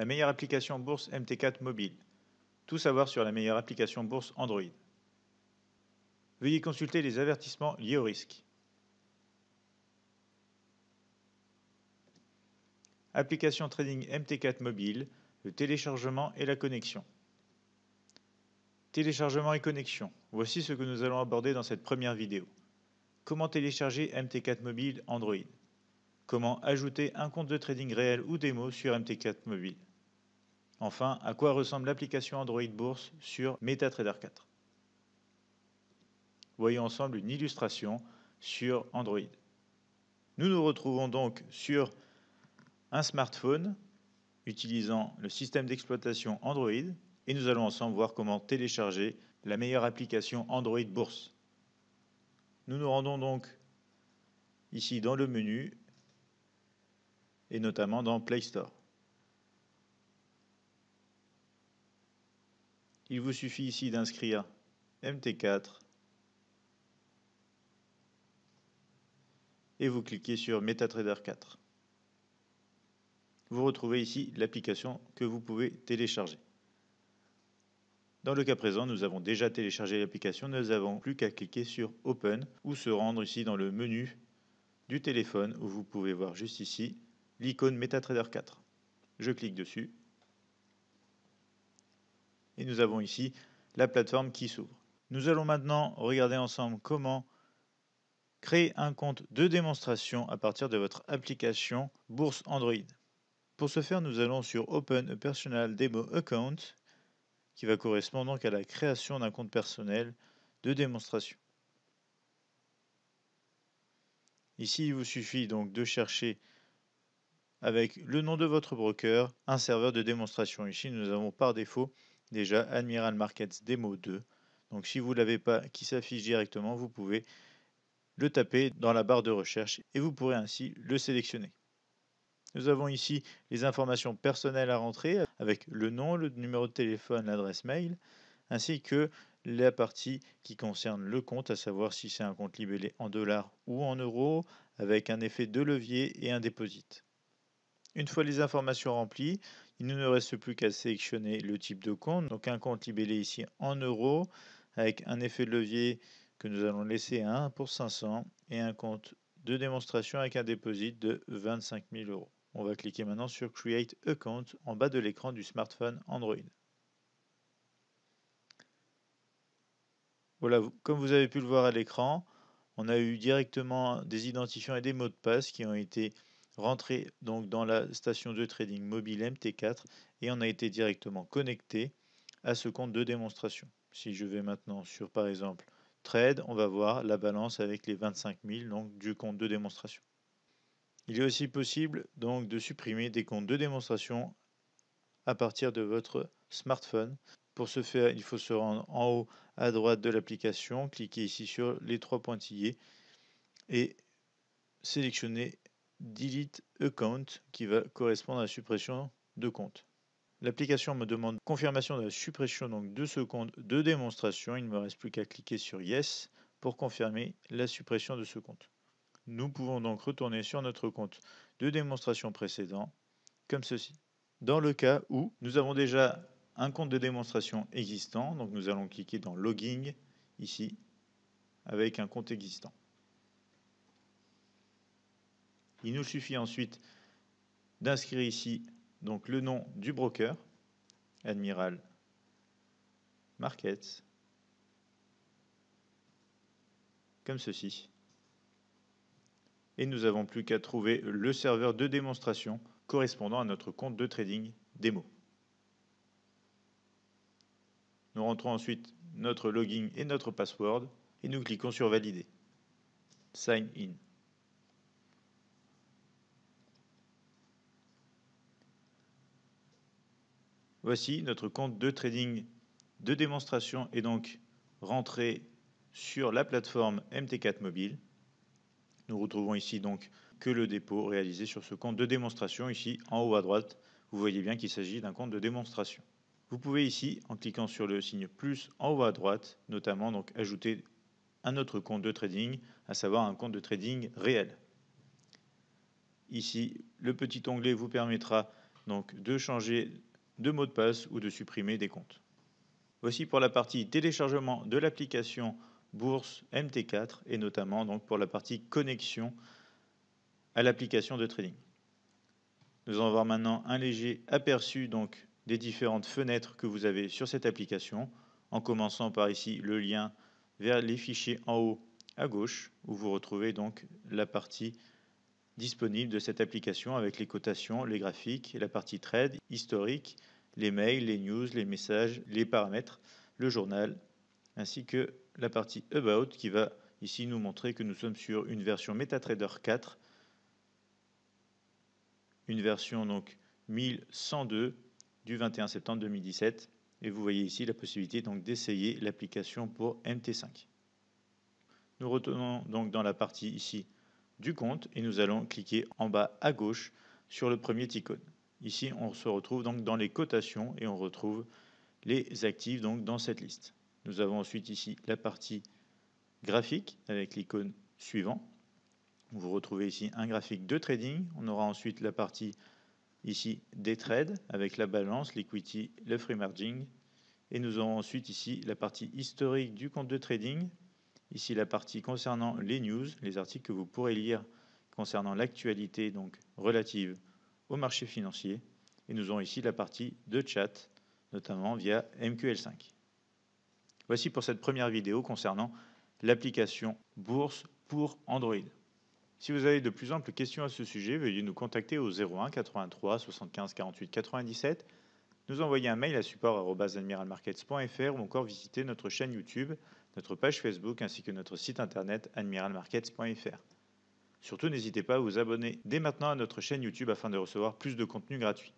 La meilleure application bourse MT4 mobile. Tout savoir sur la meilleure application bourse Android. Veuillez consulter les avertissements liés au risque. Application Trading MT4 mobile, le téléchargement et la connexion. Téléchargement et connexion. Voici ce que nous allons aborder dans cette première vidéo. Comment télécharger MT4 mobile Android Comment ajouter un compte de trading réel ou démo sur MT4 mobile Enfin, à quoi ressemble l'application Android Bourse sur MetaTrader 4 Voyons ensemble une illustration sur Android. Nous nous retrouvons donc sur un smartphone utilisant le système d'exploitation Android et nous allons ensemble voir comment télécharger la meilleure application Android Bourse. Nous nous rendons donc ici dans le menu et notamment dans Play Store. Il vous suffit ici d'inscrire MT4 et vous cliquez sur MetaTrader 4. Vous retrouvez ici l'application que vous pouvez télécharger. Dans le cas présent, nous avons déjà téléchargé l'application, nous n'avons plus qu'à cliquer sur Open ou se rendre ici dans le menu du téléphone où vous pouvez voir juste ici l'icône MetaTrader 4. Je clique dessus et nous avons ici la plateforme qui s'ouvre. Nous allons maintenant regarder ensemble comment créer un compte de démonstration à partir de votre application Bourse Android. Pour ce faire, nous allons sur Open a Personal Demo Account qui va correspondre donc à la création d'un compte personnel de démonstration. Ici, il vous suffit donc de chercher avec le nom de votre broker un serveur de démonstration. Ici, nous avons par défaut déjà Admiral Markets Demo 2. Donc si vous ne l'avez pas, qui s'affiche directement, vous pouvez le taper dans la barre de recherche et vous pourrez ainsi le sélectionner. Nous avons ici les informations personnelles à rentrer avec le nom, le numéro de téléphone, l'adresse mail, ainsi que la partie qui concerne le compte, à savoir si c'est un compte libellé en dollars ou en euros, avec un effet de levier et un dépôt. Une fois les informations remplies, il ne nous reste plus qu'à sélectionner le type de compte. Donc un compte libellé ici en euros avec un effet de levier que nous allons laisser à 1 pour 500 et un compte de démonstration avec un dépôt de 25 000 euros. On va cliquer maintenant sur Create Account en bas de l'écran du smartphone Android. Voilà, comme vous avez pu le voir à l'écran, on a eu directement des identifiants et des mots de passe qui ont été rentrer donc dans la station de trading mobile MT4 et on a été directement connecté à ce compte de démonstration. Si je vais maintenant sur par exemple trade, on va voir la balance avec les 25 000 donc, du compte de démonstration. Il est aussi possible donc de supprimer des comptes de démonstration à partir de votre smartphone. Pour ce faire, il faut se rendre en haut à droite de l'application, cliquer ici sur les trois pointillés et sélectionner delete account qui va correspondre à la suppression de compte. L'application me demande confirmation de la suppression donc de ce compte de démonstration. Il ne me reste plus qu'à cliquer sur Yes pour confirmer la suppression de ce compte. Nous pouvons donc retourner sur notre compte de démonstration précédent comme ceci. Dans le cas où nous avons déjà un compte de démonstration existant, donc nous allons cliquer dans Logging ici avec un compte existant. Il nous suffit ensuite d'inscrire ici donc le nom du broker, Admiral Markets, comme ceci. Et nous n'avons plus qu'à trouver le serveur de démonstration correspondant à notre compte de trading démo. Nous rentrons ensuite notre login et notre password et nous cliquons sur Valider. Sign in. Voici notre compte de trading de démonstration est donc rentré sur la plateforme MT4 Mobile. Nous retrouvons ici donc que le dépôt réalisé sur ce compte de démonstration. Ici, en haut à droite, vous voyez bien qu'il s'agit d'un compte de démonstration. Vous pouvez ici, en cliquant sur le signe plus en haut à droite, notamment donc ajouter un autre compte de trading, à savoir un compte de trading réel. Ici, le petit onglet vous permettra donc de changer de mots de passe ou de supprimer des comptes. Voici pour la partie téléchargement de l'application Bourse MT4 et notamment donc pour la partie connexion à l'application de trading. Nous allons voir maintenant un léger aperçu donc des différentes fenêtres que vous avez sur cette application en commençant par ici le lien vers les fichiers en haut à gauche où vous retrouvez donc la partie disponible de cette application avec les cotations, les graphiques, la partie trade, historique, les mails, les news, les messages, les paramètres, le journal, ainsi que la partie About qui va ici nous montrer que nous sommes sur une version MetaTrader 4, une version donc 1102 du 21 septembre 2017 et vous voyez ici la possibilité donc d'essayer l'application pour MT5. Nous retenons donc dans la partie ici du compte et nous allons cliquer en bas à gauche sur le premier icône. Ici, on se retrouve donc dans les cotations et on retrouve les actifs donc dans cette liste. Nous avons ensuite ici la partie graphique avec l'icône suivant. Vous retrouvez ici un graphique de trading. On aura ensuite la partie ici des trades avec la balance, l'equity, le free margin. Et nous aurons ensuite ici la partie historique du compte de trading Ici, la partie concernant les news, les articles que vous pourrez lire concernant l'actualité donc relative au marché financier. Et nous avons ici la partie de chat, notamment via MQL5. Voici pour cette première vidéo concernant l'application Bourse pour Android. Si vous avez de plus amples questions à ce sujet, veuillez nous contacter au 01 83 75 48 97, nous envoyer un mail à support.admiralmarkets.fr ou encore visiter notre chaîne YouTube notre page Facebook ainsi que notre site internet admiralmarkets.fr. Surtout n'hésitez pas à vous abonner dès maintenant à notre chaîne YouTube afin de recevoir plus de contenu gratuit.